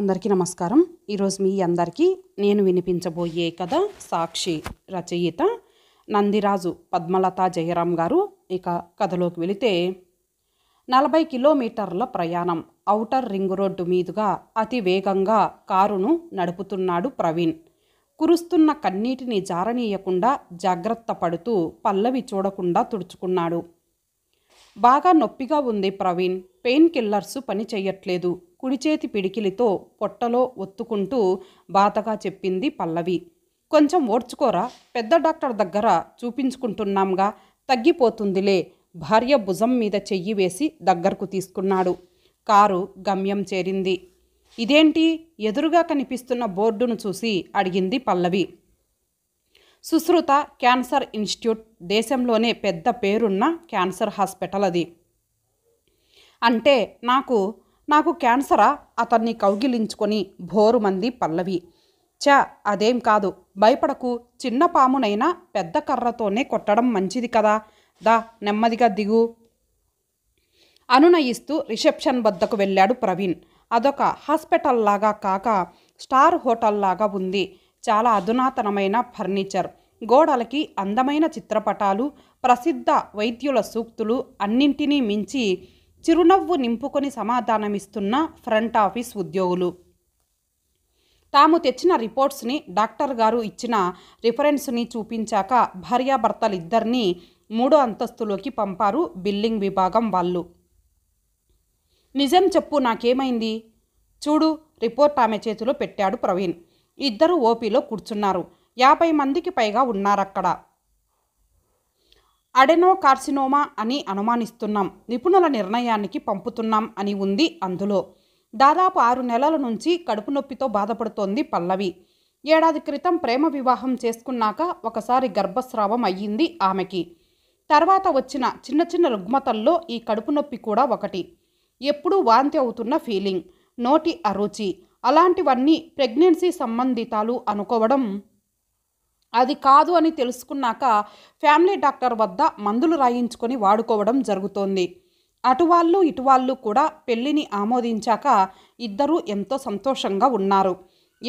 అందరికీ నమస్కారం ఈరోజు మీ అందరికీ నేను వినిపించబోయే కథ సాక్షి రచయిత నందిరాజు పద్మలత జయరాం గారు ఇక కథలోకి వెళితే నలభై కిలోమీటర్ల ప్రయాణం ఔటర్ రింగ్ రోడ్డు మీదుగా అతి వేగంగా కారును నడుపుతున్నాడు ప్రవీణ్ కురుస్తున్న కన్నీటిని జారనీయకుండా జాగ్రత్త పడుతూ పల్లవి చూడకుండా తుడుచుకున్నాడు బాగా నొప్పిగా ఉంది ప్రవీణ్ పెయిన్ కిల్లర్స్ పని చేయట్లేదు కుడిచేతి పిడికిలితో పొట్టలో ఒత్తుకుంటూ బాతగా చెప్పింది పల్లవి కొంచెం ఓడ్చుకోరా పెద్ద డాక్టర్ దగ్గర చూపించుకుంటున్నాంగా తగ్గిపోతుందిలే భార్య భుజం మీద చెయ్యి వేసి దగ్గరకు తీసుకున్నాడు కారు గమ్యం చేరింది ఇదేంటి ఎదురుగా కనిపిస్తున్న బోర్డును చూసి అడిగింది పల్లవి సుశ్రుత క్యాన్సర్ ఇన్స్టిట్యూట్ దేశంలోనే పెద్ద పేరున్న క్యాన్సర్ హాస్పిటల్ అది అంటే నాకు నాకు క్యాన్సరా అతన్ని కౌగిలించుకొని భోరుమంది పల్లవి చ అదేం కాదు భయపడకు చిన్న పామునైనా పెద్ద కర్రతోనే కొట్టడం మంచిది కదా దా నెమ్మదిగా దిగు అనునయిస్తూ రిసెప్షన్ వద్దకు వెళ్ళాడు ప్రవీణ్ అదొక హాస్పిటల్లాగా కాక స్టార్ హోటల్లాగా ఉంది చాలా అధునాతనమైన ఫర్నిచర్ గోడలకి అందమైన చిత్రపటాలు ప్రసిద్ధ వైద్యుల సూక్తులు అన్నింటినీ మించి చిరునవ్వు నింపుకొని సమాధానమిస్తున్న ఫ్రంట్ ఆఫీస్ ఉద్యోగులు తాము తెచ్చిన రిపోర్ట్స్ని డాక్టర్ గారు ఇచ్చిన రిఫరెన్స్ని చూపించాక భార్యాభర్తలిద్దరినీ మూడో అంతస్తులోకి పంపారు బిల్లింగ్ విభాగం వాళ్ళు నిజం చెప్పు నాకేమైంది చూడు రిపోర్ట్ ఆమె చేతిలో పెట్టాడు ప్రవీణ్ ఇద్దరు ఓపీలో కూర్చున్నారు యాభై మందికి పైగా ఉన్నారక్కడ అడెనోకార్సినోమా అని అనుమానిస్తున్నాం నిపుణుల నిర్ణయానికి పంపుతున్నాం అని ఉంది అందులో దాదాపు ఆరు నెలల నుంచి కడుపు నొప్పితో బాధపడుతోంది పల్లవి ఏడాది క్రితం ప్రేమ వివాహం చేసుకున్నాక ఒకసారి గర్భస్రావం అయ్యింది ఆమెకి తర్వాత వచ్చిన చిన్న చిన్న రుగ్మతల్లో ఈ కడుపు నొప్పి కూడా ఒకటి ఎప్పుడూ వాంతి అవుతున్న ఫీలింగ్ నోటి అరుచి అలాంటివన్నీ ప్రెగ్నెన్సీ సంబంధితాలు అనుకోవడం అది కాదు అని తెలుసుకున్నాక ఫ్యామిలీ డాక్టర్ వద్ద మందులు రాయించుకొని వాడుకోవడం జరుగుతోంది అటువాళ్ళు ఇటువాళ్ళు కూడా పెళ్లిని ఆమోదించాక ఇద్దరూ ఎంతో సంతోషంగా ఉన్నారు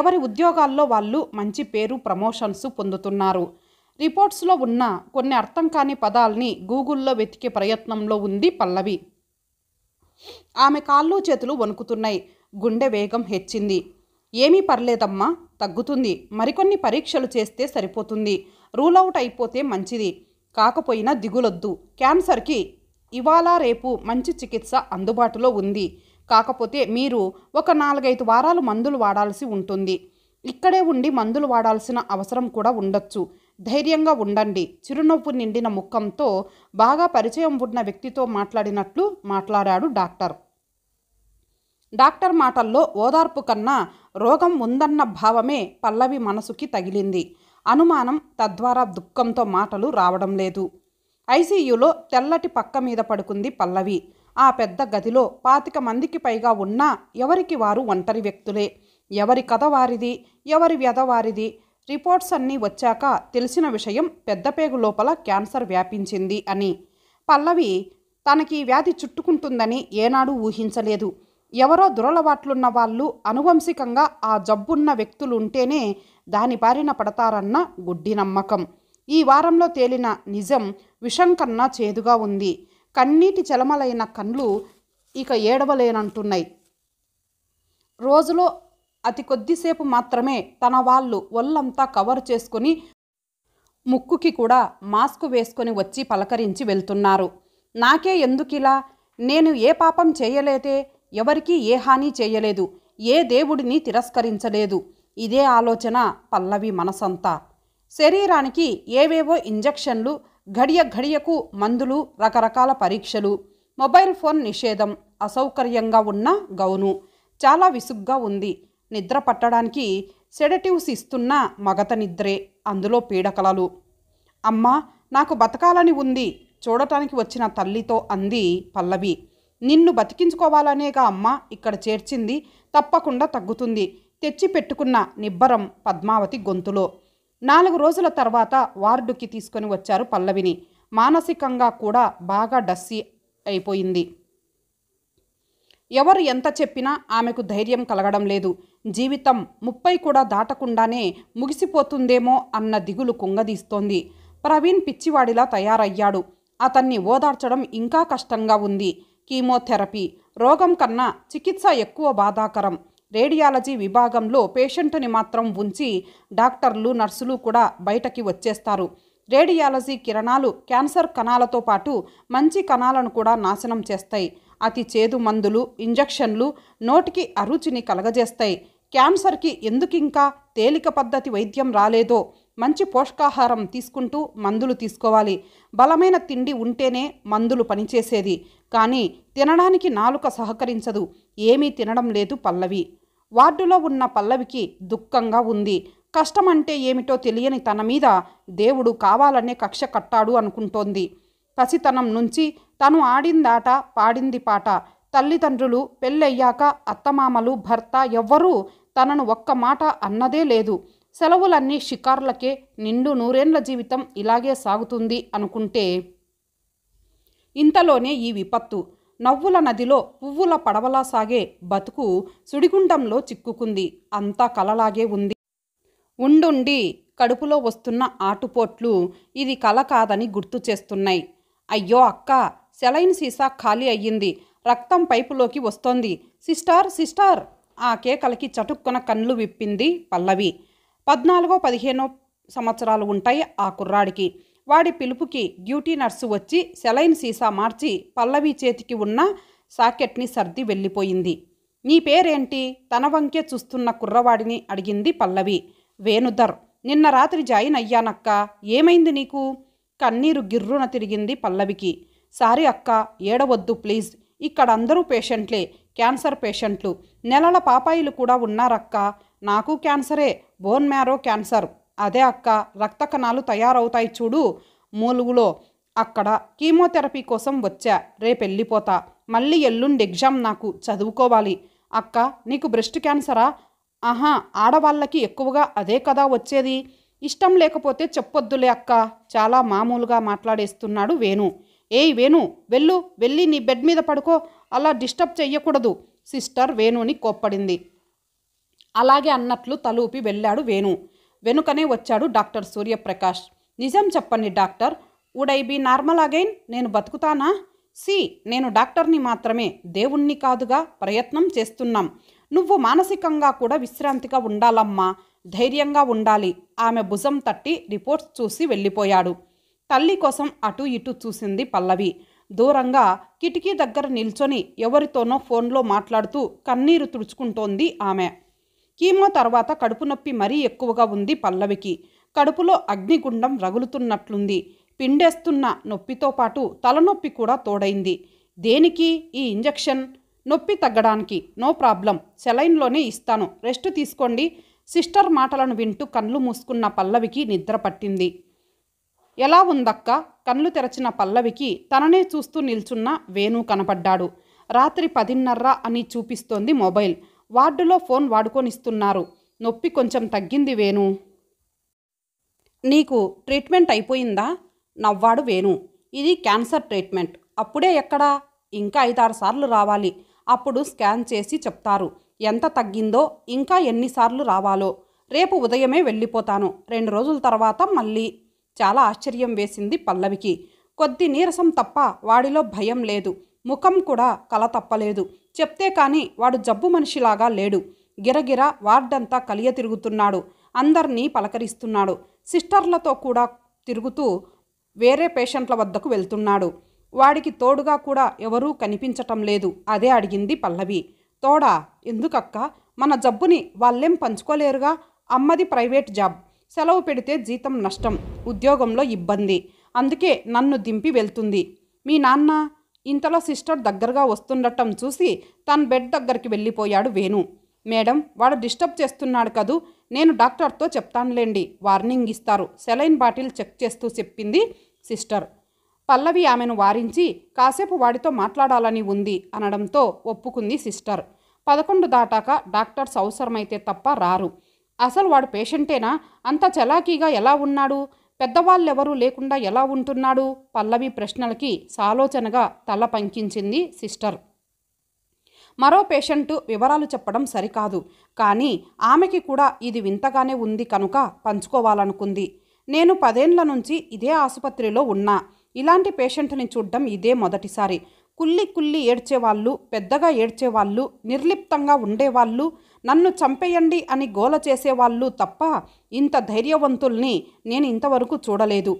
ఎవరి ఉద్యోగాల్లో వాళ్ళు మంచి పేరు ప్రమోషన్స్ పొందుతున్నారు రిపోర్ట్స్లో ఉన్న కొన్ని అర్థం కాని పదాల్ని గూగుల్లో వెతికే ప్రయత్నంలో ఉంది పల్లవి ఆమె కాళ్ళు చేతులు వణుకుతున్నాయి గుండె వేగం హెచ్చింది ఏమీ పర్లేదమ్మా తగ్గుతుంది మరికొన్ని పరీక్షలు చేస్తే సరిపోతుంది రూల్ అవుట్ అయిపోతే మంచిది కాకపోయినా దిగులొద్దు క్యాన్సర్కి ఇవాళ రేపు మంచి చికిత్స అందుబాటులో ఉంది కాకపోతే మీరు ఒక నాలుగైదు వారాలు మందులు వాడాల్సి ఉంటుంది ఇక్కడే ఉండి మందులు వాడాల్సిన అవసరం కూడా ఉండొచ్చు ధైర్యంగా ఉండండి చిరునవ్వు నిండిన ముఖంతో బాగా పరిచయం ఉన్న వ్యక్తితో మాట్లాడినట్లు మాట్లాడాడు డాక్టర్ డాక్టర్ మాటల్లో ఓదార్పు కన్నా రోగం ఉందన్న భావమే పల్లవి మనసుకి తగిలింది అనుమానం తద్వారా దుఃఖంతో మాటలు రావడం లేదు ఐసీయూలో తెల్లటి పక్క మీద పడుకుంది పల్లవి ఆ పెద్ద గదిలో పాతిక మందికి పైగా ఉన్నా ఎవరికి వారు ఒంటరి వ్యక్తులే ఎవరి కథ వారిది ఎవరి వ్యధ వారిది రిపోర్ట్స్ అన్నీ వచ్చాక తెలిసిన విషయం పెద్దపేగు లోపల క్యాన్సర్ వ్యాపించింది అని పల్లవి తనకి వ్యాధి చుట్టుకుంటుందని ఏనాడూ ఊహించలేదు ఎవరో దురలవాట్లున్న వాళ్ళు అనువంశికంగా ఆ జబ్బున్న వ్యక్తులు ఉంటేనే దాని బారిన పడతారన్న గుడ్డి నమ్మకం ఈ వారంలో తేలిన నిజం విషం కన్నా చేదుగా ఉంది కన్నీటి చలమలైన కండ్లు ఇక ఏడవలేనంటున్నాయి రోజులో అతి కొద్దిసేపు మాత్రమే తన వాళ్ళు ఒళ్ళంతా కవర్ చేసుకుని ముక్కుకి కూడా మాస్క్ వేసుకొని వచ్చి పలకరించి వెళ్తున్నారు నాకే ఎందుకిలా నేను ఏ పాపం చేయలేదే ఎవరికీ ఏ హాని చేయలేదు ఏ దేవుడిని తిరస్కరించలేదు ఇదే ఆలోచన పల్లవి మనసంతా శరీరానికి ఏవేవో ఇంజెక్షన్లు ఘడియ ఘడియకు మందులు రకరకాల పరీక్షలు మొబైల్ ఫోన్ నిషేధం అసౌకర్యంగా ఉన్న గౌను చాలా విసుగ్గా ఉంది నిద్ర పట్టడానికి సెడటివ్స్ ఇస్తున్న మగత నిద్రే అందులో పీడకలలు అమ్మా నాకు బతకాలని ఉంది చూడటానికి వచ్చిన తల్లితో అంది పల్లవి నిన్ను బతికించుకోవాలనేగా అమ్మ ఇక్కడ చేర్చింది తప్పకుండా తగ్గుతుంది తెచ్చి పెట్టుకున్న నిబ్బరం పద్మావతి గొంతులో నాలుగు రోజుల తర్వాత వార్డుకి తీసుకొని వచ్చారు పల్లవిని మానసికంగా కూడా బాగా డస్సి అయిపోయింది ఎవరు ఎంత చెప్పినా ఆమెకు ధైర్యం కలగడం లేదు జీవితం ముప్పై కూడా దాటకుండానే ముగిసిపోతుందేమో అన్న దిగులు కుంగదీస్తోంది ప్రవీణ్ పిచ్చివాడిలా తయారయ్యాడు అతన్ని ఓదార్చడం ఇంకా కష్టంగా ఉంది కీమోథెరపీ రోగం కన్నా చికిత్స ఎక్కువ బాధాకరం రేడియాలజీ విభాగంలో పేషెంట్ని మాత్రం ఉంచి డాక్టర్లు నర్సులు కూడా బయటకి వచ్చేస్తారు రేడియాలజీ కిరణాలు క్యాన్సర్ కణాలతో పాటు మంచి కణాలను కూడా నాశనం చేస్తాయి అతి చేదు మందులు ఇంజక్షన్లు నోటికి అరుచిని కలగజేస్తాయి క్యాన్సర్కి ఎందుకింకా తేలిక పద్ధతి వైద్యం రాలేదో మంచి పోషకాహారం తీసుకుంటూ మందులు తీసుకోవాలి బలమైన తిండి ఉంటేనే మందులు పనిచేసేది కానీ తినడానికి నాలుక సహకరించదు ఏమీ తినడం లేదు పల్లవి వార్డులో ఉన్న పల్లవికి దుఃఖంగా ఉంది కష్టం అంటే ఏమిటో తెలియని తన మీద దేవుడు కావాలనే కక్ష కట్టాడు అనుకుంటోంది పసితనం నుంచి తను ఆడిందాట పాడింది పాట తల్లిదండ్రులు పెళ్ళయ్యాక అత్తమామలు భర్త ఎవ్వరూ తనను ఒక్క మాట అన్నదే లేదు సెలవులన్నీ షికార్లకే నిండు నూరేండ్ల జీవితం ఇలాగే సాగుతుంది అనుకుంటే ఇంతలోనే ఈ విపత్తు నవ్వుల నదిలో పువ్వుల పడవలా సాగే బతుకు సుడిగుండంలో చిక్కుకుంది అంతా కలలాగే ఉంది ఉండుండి కడుపులో వస్తున్న ఆటుపోట్లు ఇది కల కాదని గుర్తు చేస్తున్నాయి అయ్యో అక్క సెలైన్ సీసా ఖాళీ అయ్యింది రక్తం పైపులోకి వస్తోంది సిస్టార్ సిస్టార్ ఆ కేకలకి చటుక్కున కళ్ళు విప్పింది పల్లవి పద్నాలుగో పదిహేనో సంవత్సరాలు ఉంటాయి ఆ కుర్రాడికి వాడి పిలుపుకి డ్యూటీ నర్సు వచ్చి సెలైన్ సీసా మార్చి పల్లవి చేతికి ఉన్న సాకెట్ని సర్ది వెళ్ళిపోయింది నీ పేరేంటి తన వంకే చూస్తున్న కుర్రవాడిని అడిగింది పల్లవి వేణుధర్ నిన్న రాత్రి జాయిన్ అయ్యానక్క ఏమైంది నీకు కన్నీరు గిర్రున తిరిగింది పల్లవికి సారీ అక్క ఏడవద్దు ప్లీజ్ ఇక్కడ అందరూ పేషెంట్లే క్యాన్సర్ పేషెంట్లు నెలల పాపాయిలు కూడా ఉన్నారక్క నాకు క్యాన్సరే బోన్ మ్యారో క్యాన్సర్ అదే అక్క రక్త కణాలు తయారవుతాయి చూడు మూలుగులో అక్కడ కీమోథెరపీ కోసం వచ్చా రేపు వెళ్ళిపోతా మళ్ళీ ఎల్లుండి ఎగ్జామ్ నాకు చదువుకోవాలి అక్క నీకు బ్రెస్ట్ క్యాన్సరా ఆహా ఆడవాళ్ళకి ఎక్కువగా అదే కదా వచ్చేది ఇష్టం లేకపోతే చెప్పొద్దులే అక్క చాలా మామూలుగా మాట్లాడేస్తున్నాడు వేణు ఏయ్ వేణు వెళ్ళు వెళ్ళి నీ బెడ్ మీద పడుకో అలా డిస్టర్బ్ చెయ్యకూడదు సిస్టర్ వేణుని కోప్పడింది అలాగే అన్నట్లు తలూపి వెళ్ళాడు వేణు వెనుకనే వచ్చాడు డాక్టర్ సూర్యప్రకాష్ నిజం చెప్పండి doctor would I be normal again నేను బతుకుతానా సి నేను డాక్టర్ని మాత్రమే దేవుణ్ణి కాదుగా ప్రయత్నం చేస్తున్నాం నువ్వు మానసికంగా కూడా విశ్రాంతిగా ఉండాలమ్మా ధైర్యంగా ఉండాలి ఆమె భుజం తట్టి రిపోర్ట్స్ చూసి వెళ్ళిపోయాడు తల్లి కోసం అటు ఇటు చూసింది పల్లవి దూరంగా కిటికీ దగ్గర నిల్చొని ఎవరితోనో ఫోన్లో మాట్లాడుతూ కన్నీరు తుడుచుకుంటోంది ఆమె కీమో తర్వాత కడుపు నొప్పి మరీ ఎక్కువగా ఉంది పల్లవికి కడుపులో అగ్నిగుండం రగులుతున్నట్లుంది పిండేస్తున్న నొప్పితో పాటు తలనొప్పి కూడా తోడైంది దేనికి ఈ ఇంజెక్షన్ నొప్పి తగ్గడానికి నో ప్రాబ్లం సెలైన్లోనే ఇస్తాను రెస్ట్ తీసుకోండి సిస్టర్ మాటలను వింటూ కళ్ళు మూసుకున్న పల్లవికి నిద్ర పట్టింది ఎలా ఉందక్క కళ్ళు తెరచిన పల్లవికి తననే చూస్తూ నిల్చున్న వేణు కనపడ్డాడు రాత్రి పదిన్నర అని చూపిస్తోంది మొబైల్ వార్డులో ఫోన్ వాడుకొనిస్తున్నారు నొప్పి కొంచెం తగ్గింది వేణు నీకు ట్రీట్మెంట్ అయిపోయిందా నవ్వాడు వేణు ఇది క్యాన్సర్ ట్రీట్మెంట్ అప్పుడే ఎక్కడా ఇంకా ఐదారు సార్లు రావాలి అప్పుడు స్కాన్ చేసి చెప్తారు ఎంత తగ్గిందో ఇంకా ఎన్నిసార్లు రావాలో రేపు ఉదయమే వెళ్ళిపోతాను రెండు రోజుల తర్వాత మళ్ళీ చాలా ఆశ్చర్యం వేసింది పల్లవికి కొద్ది నీరసం తప్ప వాడిలో భయం లేదు ముఖం కూడా కల తప్పలేదు చెప్తే కానీ వాడు జబ్బు మనిషిలాగా లేడు గిరగిర వార్డంతా కలియ తిరుగుతున్నాడు అందరినీ పలకరిస్తున్నాడు సిస్టర్లతో కూడా తిరుగుతూ వేరే పేషెంట్ల వద్దకు వెళ్తున్నాడు వాడికి తోడుగా కూడా ఎవరూ కనిపించటం లేదు అదే అడిగింది పల్లవి తోడా ఎందుకక్క మన జబ్బుని వాళ్ళేం పంచుకోలేరుగా అమ్మది ప్రైవేట్ జాబ్ సెలవు పెడితే జీతం నష్టం ఉద్యోగంలో ఇబ్బంది అందుకే నన్ను దింపి వెళ్తుంది మీ నాన్న ఇంతలో సిస్టర్ దగ్గరగా వస్తుండటం చూసి తన బెడ్ దగ్గరికి వెళ్ళిపోయాడు వేణు మేడం వాడు డిస్టర్బ్ చేస్తున్నాడు కదూ నేను డాక్టర్తో చెప్తానులేండి వార్నింగ్ ఇస్తారు సెలైన్ బాటిల్ చెక్ చేస్తూ చెప్పింది సిస్టర్ పల్లవి ఆమెను వారించి కాసేపు వాడితో మాట్లాడాలని ఉంది అనడంతో ఒప్పుకుంది సిస్టర్ పదకొండు దాటాక డాక్టర్స్ అవసరమైతే తప్ప రారు అసలు వాడు పేషెంటేనా అంత చలాకీగా ఎలా ఉన్నాడు పెద్దవాళ్ళెవరూ లేకుండా ఎలా ఉంటున్నాడు పల్లవి ప్రశ్నలకి సాలోచనగా తల పంకించింది సిస్టర్ మరో పేషెంట్ వివరాలు చెప్పడం సరికాదు కానీ ఆమెకి కూడా ఇది వింతగానే ఉంది కనుక పంచుకోవాలనుకుంది నేను పదేండ్ల నుంచి ఇదే ఆసుపత్రిలో ఉన్నా ఇలాంటి పేషెంట్ని చూడ్డం ఇదే మొదటిసారి కుల్లి కుల్లి ఏడ్చేవాళ్ళు పెద్దగా ఏడ్చేవాళ్ళు నిర్లిప్తంగా ఉండేవాళ్ళు నన్ను చంపేయండి అని గోల చేసేవాళ్ళు తప్ప ఇంత ధైర్యవంతుల్ని నేను ఇంతవరకు చూడలేదు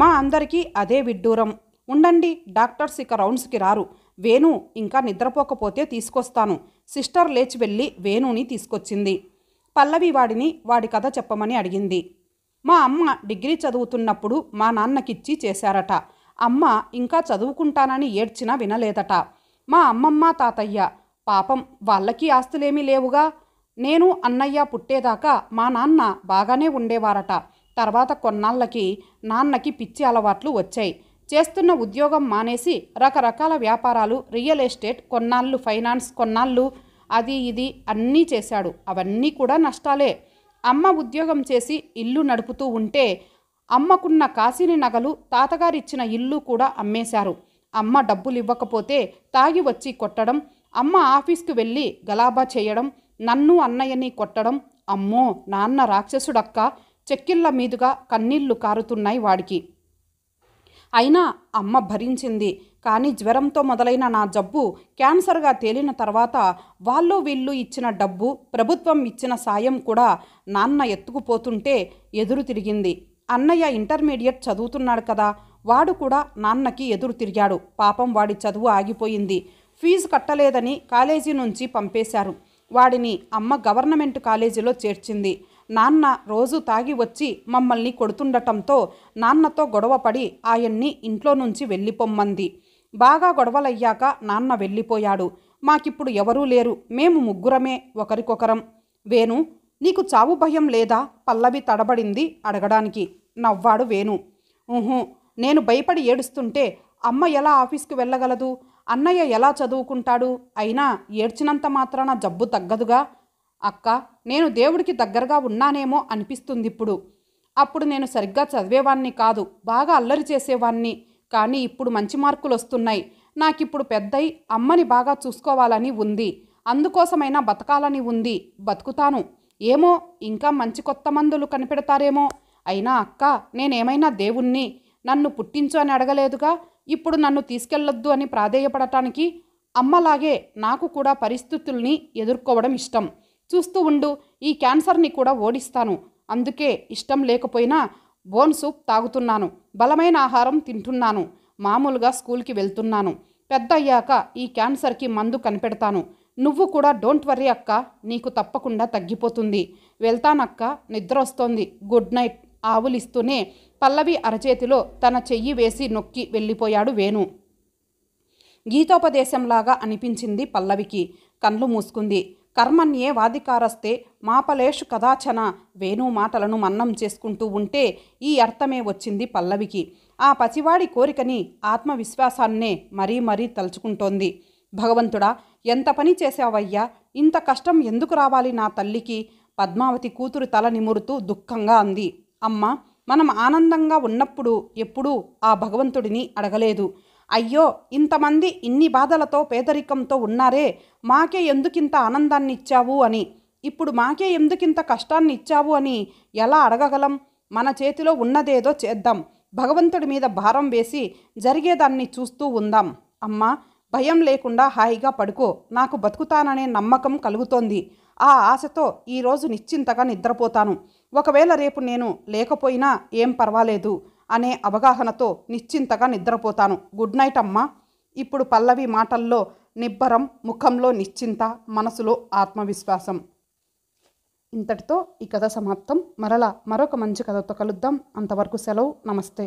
మా అందరికీ అదే విడ్డూరం ఉండండి డాక్టర్స్ ఇక రౌండ్స్కి రారు వేణు ఇంకా నిద్రపోకపోతే తీసుకొస్తాను సిస్టర్ లేచి వెళ్ళి వేణుని తీసుకొచ్చింది పల్లవి వాడిని వాడి కథ చెప్పమని అడిగింది మా అమ్మ డిగ్రీ చదువుతున్నప్పుడు మా నాన్నకిచ్చి చేశారట అమ్మ ఇంకా చదువుకుంటానని ఏడ్చినా వినలేదట మా అమ్మమ్మ తాతయ్య పాపం వాళ్ళకి ఆస్తులేమీ లేవుగా నేను అన్నయ్య పుట్టేదాకా మా నాన్న బాగానే ఉండేవారట తర్వాత కొన్నాళ్ళకి నాన్నకి పిచ్చి అలవాట్లు వచ్చాయి చేస్తున్న ఉద్యోగం మానేసి రకరకాల వ్యాపారాలు రియల్ ఎస్టేట్ కొన్నాళ్ళు ఫైనాన్స్ కొన్నాళ్ళు అది ఇది అన్నీ చేశాడు అవన్నీ కూడా నష్టాలే అమ్మ ఉద్యోగం చేసి ఇల్లు నడుపుతూ ఉంటే అమ్మకున్న కాశీని నగలు తాతగారిచ్చిన ఇల్లు కూడా అమ్మేశారు అమ్మ డబ్బులు ఇవ్వకపోతే తాగి వచ్చి కొట్టడం అమ్మ ఆఫీస్కి వెళ్ళి గలాబా చేయడం నన్ను అన్నయ్యని కొట్టడం అమ్మో నాన్న రాక్షసుడక్క చెక్కిళ్ళ మీదుగా కన్నీళ్లు కారుతున్నాయి వాడికి అయినా అమ్మ భరించింది కానీ జ్వరంతో మొదలైన నా జబ్బు క్యాన్సర్గా తేలిన తర్వాత వాళ్ళు వీళ్ళు ఇచ్చిన డబ్బు ప్రభుత్వం ఇచ్చిన సాయం కూడా నాన్న ఎత్తుకుపోతుంటే ఎదురు తిరిగింది అన్నయ్య ఇంటర్మీడియట్ చదువుతున్నాడు కదా వాడు కూడా నాన్నకి ఎదురు తిరిగాడు పాపం వాడి చదువు ఆగిపోయింది ఫీజు కట్టలేదని కాలేజీ నుంచి పంపేశారు వాడిని అమ్మ గవర్నమెంట్ కాలేజీలో చేర్చింది నాన్న రోజు తాగి వచ్చి మమ్మల్ని కొడుతుండటంతో నాన్నతో గొడవపడి ఆయన్ని ఇంట్లో నుంచి వెళ్ళిపొమ్మంది బాగా గొడవలయ్యాక నాన్న వెళ్ళిపోయాడు మాకిప్పుడు ఎవరూ లేరు మేము ముగ్గురమే ఒకరికొకరం వేణు నీకు చావు భయం లేదా పల్లవి తడబడింది అడగడానికి నవ్వాడు వేణు ఊహూ నేను భయపడి ఏడుస్తుంటే అమ్మ ఎలా ఆఫీస్కి వెళ్ళగలదు అన్నయ్య ఎలా చదువుకుంటాడు అయినా ఏడ్చినంత మాత్రాన జబ్బు తగ్గదుగా అక్క నేను దేవుడికి దగ్గరగా ఉన్నానేమో అనిపిస్తుంది ఇప్పుడు అప్పుడు నేను సరిగ్గా చదివేవాణ్ణి కాదు బాగా అల్లరి చేసేవాణ్ణి కానీ ఇప్పుడు మంచి మార్కులు వస్తున్నాయి నాకిప్పుడు పెద్దయి అమ్మని బాగా చూసుకోవాలని ఉంది అందుకోసమైనా బతకాలని ఉంది బతుకుతాను ఏమో ఇంకా మంచి కొత్త మందులు కనిపెడతారేమో అయినా అక్క నేనేమైనా దేవుణ్ణి నన్ను పుట్టించు అని అడగలేదుగా ఇప్పుడు నన్ను తీసుకెళ్లొద్దు అని ప్రాధేయపడటానికి అమ్మలాగే నాకు కూడా పరిస్థితుల్ని ఎదుర్కోవడం ఇష్టం చూస్తూ ఉండు ఈ క్యాన్సర్ని కూడా ఓడిస్తాను అందుకే ఇష్టం లేకపోయినా బోన్ సూప్ తాగుతున్నాను బలమైన ఆహారం తింటున్నాను మామూలుగా స్కూల్కి వెళ్తున్నాను పెద్ద అయ్యాక ఈ క్యాన్సర్కి మందు కనిపెడతాను నువ్వు కూడా డోంట్ వర్రీ అక్క నీకు తప్పకుండా తగ్గిపోతుంది వెళ్తానక్క నిద్ర వస్తోంది గుడ్ నైట్ ఆవులిస్తూనే పల్లవి అరచేతిలో తన చెయ్యి వేసి నొక్కి వెళ్ళిపోయాడు వేణు గీతోపదేశంలాగా అనిపించింది పల్లవికి కళ్ళు మూసుకుంది కర్మన్యే వాదికారస్తే మాపలేషు కదాచన వేణు మాటలను మన్నం చేసుకుంటూ ఉంటే ఈ అర్థమే వచ్చింది పల్లవికి ఆ పసివాడి కోరికని ఆత్మవిశ్వాసాన్నే మరీ మరీ తలుచుకుంటోంది భగవంతుడా ఎంత పని చేశావయ్యా ఇంత కష్టం ఎందుకు రావాలి నా తల్లికి పద్మావతి కూతురు తల నిమురుతూ దుఃఖంగా అంది అమ్మ మనం ఆనందంగా ఉన్నప్పుడు ఎప్పుడూ ఆ భగవంతుడిని అడగలేదు అయ్యో ఇంతమంది ఇన్ని బాధలతో పేదరికంతో ఉన్నారే మాకే ఎందుకింత ఆనందాన్ని ఇచ్చావు అని ఇప్పుడు మాకే ఎందుకింత కష్టాన్ని ఇచ్చావు అని ఎలా అడగగలం మన చేతిలో ఉన్నదేదో చేద్దాం భగవంతుడి మీద భారం వేసి జరిగేదాన్ని చూస్తూ ఉందాం అమ్మా భయం లేకుండా హాయిగా పడుకో నాకు బతుకుతాననే నమ్మకం కలుగుతోంది ఆ ఆశతో ఈరోజు నిశ్చింతగా నిద్రపోతాను ఒకవేళ రేపు నేను లేకపోయినా ఏం పర్వాలేదు అనే అవగాహనతో నిశ్చింతగా నిద్రపోతాను గుడ్ నైట్ అమ్మా ఇప్పుడు పల్లవి మాటల్లో నిబ్బరం ముఖంలో నిశ్చింత మనసులో ఆత్మవిశ్వాసం ఇంతటితో ఈ కథ సమాప్తం మరలా మరొక మంచి కథతో కలుద్దాం అంతవరకు సెలవు నమస్తే